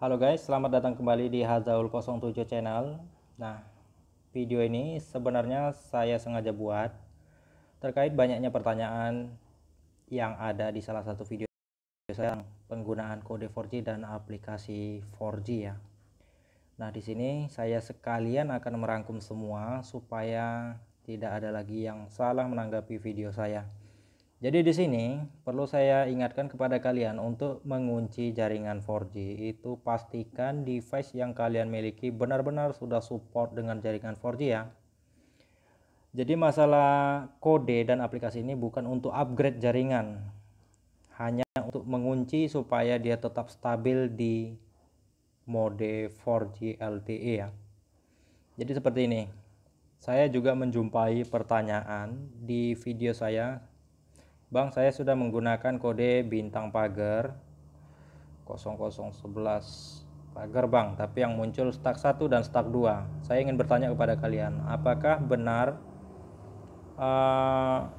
Halo guys, selamat datang kembali di Hazaul 07 channel. Nah, video ini sebenarnya saya sengaja buat terkait banyaknya pertanyaan yang ada di salah satu video saya penggunaan kode 4G dan aplikasi 4G ya. Nah, di sini saya sekalian akan merangkum semua supaya tidak ada lagi yang salah menanggapi video saya. Jadi di sini perlu saya ingatkan kepada kalian untuk mengunci jaringan 4G itu pastikan device yang kalian miliki benar-benar sudah support dengan jaringan 4G ya. Jadi masalah kode dan aplikasi ini bukan untuk upgrade jaringan. Hanya untuk mengunci supaya dia tetap stabil di mode 4G LTE ya. Jadi seperti ini. Saya juga menjumpai pertanyaan di video saya Bang, saya sudah menggunakan kode bintang pagar 0011 pagar bang, tapi yang muncul stack 1 dan stack 2. Saya ingin bertanya kepada kalian, apakah benar uh,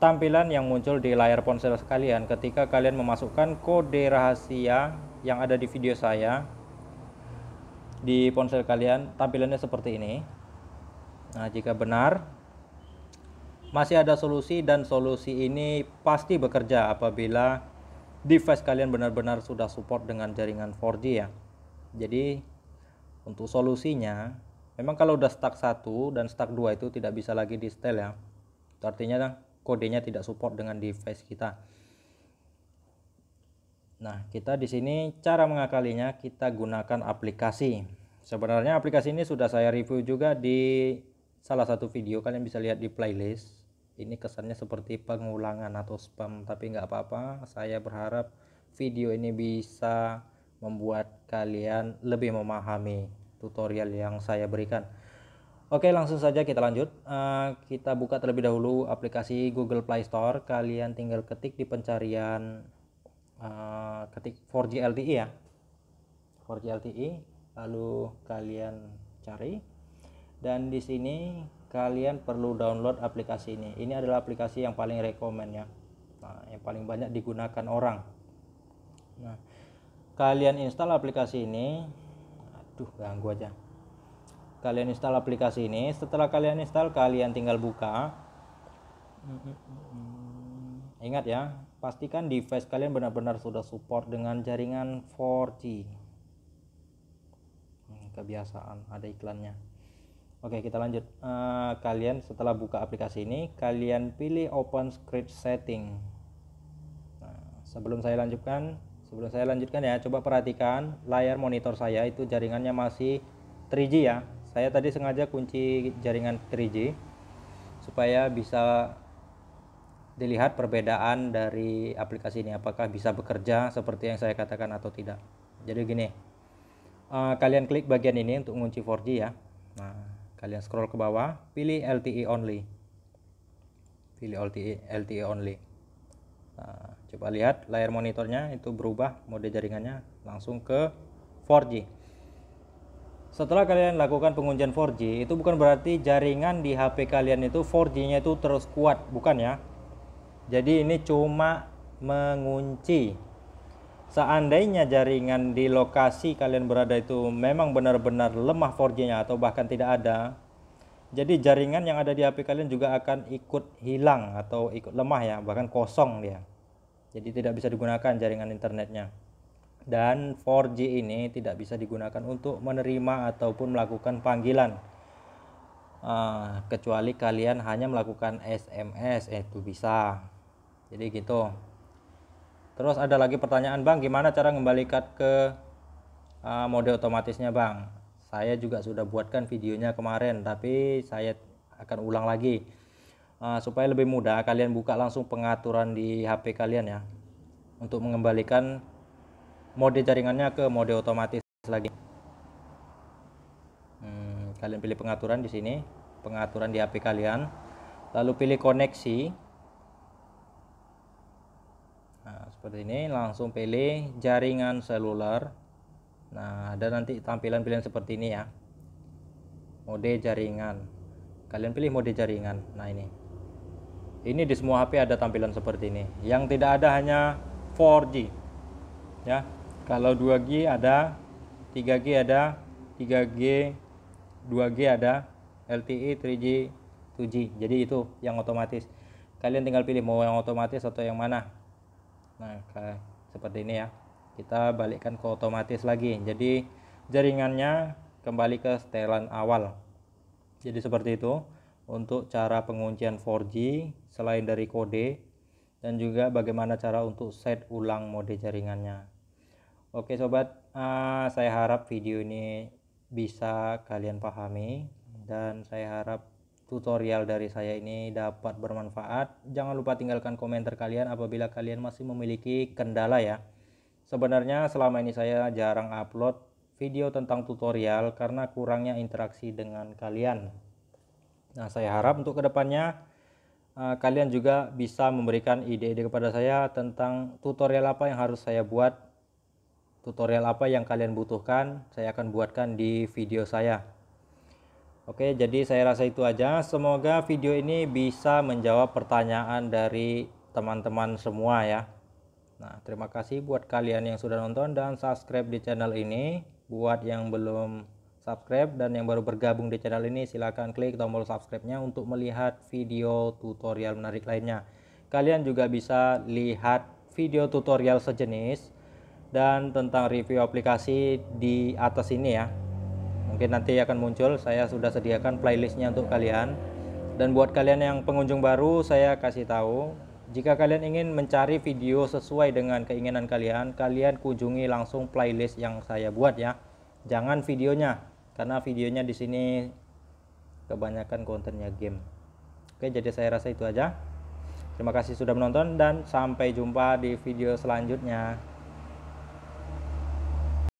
tampilan yang muncul di layar ponsel kalian ketika kalian memasukkan kode rahasia yang ada di video saya di ponsel kalian tampilannya seperti ini nah jika benar masih ada solusi dan solusi ini pasti bekerja apabila device kalian benar-benar sudah support dengan jaringan 4G ya. Jadi untuk solusinya memang kalau udah stuck 1 dan stuck 2 itu tidak bisa lagi di setel ya. Itu artinya kan kodenya tidak support dengan device kita. Nah, kita di sini cara mengakalinya kita gunakan aplikasi. Sebenarnya aplikasi ini sudah saya review juga di salah satu video kalian bisa lihat di playlist ini kesannya seperti pengulangan atau spam tapi nggak apa-apa saya berharap video ini bisa membuat kalian lebih memahami tutorial yang saya berikan Oke langsung saja kita lanjut uh, kita buka terlebih dahulu aplikasi Google Play Store kalian tinggal ketik di pencarian uh, ketik 4G LTE ya 4G LTE lalu kalian cari dan di sini kalian perlu download aplikasi ini ini adalah aplikasi yang paling rekomend ya nah, yang paling banyak digunakan orang nah kalian install aplikasi ini aduh ganggu aja kalian install aplikasi ini setelah kalian install kalian tinggal buka ingat ya pastikan device kalian benar-benar sudah support dengan jaringan 4G hmm, kebiasaan ada iklannya Oke, kita lanjut. Uh, kalian setelah buka aplikasi ini, kalian pilih Open Script Setting. Nah, sebelum saya lanjutkan, sebelum saya lanjutkan ya, coba perhatikan layar monitor saya itu jaringannya masih 3G ya. Saya tadi sengaja kunci jaringan 3G supaya bisa dilihat perbedaan dari aplikasi ini apakah bisa bekerja seperti yang saya katakan atau tidak. Jadi gini, uh, kalian klik bagian ini untuk mengunci 4G ya. Nah, Kalian scroll ke bawah, pilih LTE only. Pilih LTE, LTE only. Nah, coba lihat layar monitornya itu berubah mode jaringannya langsung ke 4G. Setelah kalian lakukan penguncian 4G, itu bukan berarti jaringan di HP kalian itu 4G-nya itu terus kuat, bukan ya. Jadi ini cuma mengunci seandainya jaringan di lokasi kalian berada itu memang benar-benar lemah 4G-nya atau bahkan tidak ada, jadi jaringan yang ada di HP kalian juga akan ikut hilang atau ikut lemah ya, bahkan kosong dia. Jadi tidak bisa digunakan jaringan internetnya. Dan 4G ini tidak bisa digunakan untuk menerima ataupun melakukan panggilan. Uh, kecuali kalian hanya melakukan SMS, eh itu bisa. Jadi gitu. Terus ada lagi pertanyaan Bang, gimana cara mengembalikan ke uh, mode otomatisnya Bang? Saya juga sudah buatkan videonya kemarin, tapi saya akan ulang lagi. Uh, supaya lebih mudah, kalian buka langsung pengaturan di HP kalian ya. Untuk mengembalikan mode jaringannya ke mode otomatis lagi. Hmm, kalian pilih pengaturan di sini, pengaturan di HP kalian. Lalu pilih koneksi seperti ini langsung pilih jaringan seluler nah ada nanti tampilan pilihan seperti ini ya mode jaringan kalian pilih mode jaringan nah ini ini di semua HP ada tampilan seperti ini yang tidak ada hanya 4G ya kalau 2G ada 3G ada 3G 2G ada LTE 3G 2G jadi itu yang otomatis kalian tinggal pilih mau yang otomatis atau yang mana nah seperti ini ya kita balikkan ke otomatis lagi jadi jaringannya kembali ke setelan awal jadi seperti itu untuk cara penguncian 4G selain dari kode dan juga bagaimana cara untuk set ulang mode jaringannya oke sobat uh, saya harap video ini bisa kalian pahami dan saya harap tutorial dari saya ini dapat bermanfaat. Jangan lupa tinggalkan komentar kalian apabila kalian masih memiliki kendala ya. Sebenarnya selama ini saya jarang upload video tentang tutorial karena kurangnya interaksi dengan kalian. Nah, saya harap untuk kedepannya eh, kalian juga bisa memberikan ide-ide kepada saya tentang tutorial apa yang harus saya buat tutorial apa yang kalian butuhkan, saya akan buatkan di video saya. Oke, jadi saya rasa itu aja. Semoga video ini bisa menjawab pertanyaan dari teman-teman semua ya. Nah, terima kasih buat kalian yang sudah nonton dan subscribe di channel ini. Buat yang belum subscribe dan yang baru bergabung di channel ini, silahkan klik tombol subscribe-nya untuk melihat video tutorial menarik lainnya. Kalian juga bisa lihat video tutorial sejenis dan tentang review aplikasi di atas ini ya. Mungkin nanti akan muncul, saya sudah sediakan playlistnya untuk kalian. Dan buat kalian yang pengunjung baru, saya kasih tahu, jika kalian ingin mencari video sesuai dengan keinginan kalian, kalian kunjungi langsung playlist yang saya buat ya. Jangan videonya, karena videonya di sini kebanyakan kontennya game. Oke, jadi saya rasa itu aja. Terima kasih sudah menonton dan sampai jumpa di video selanjutnya.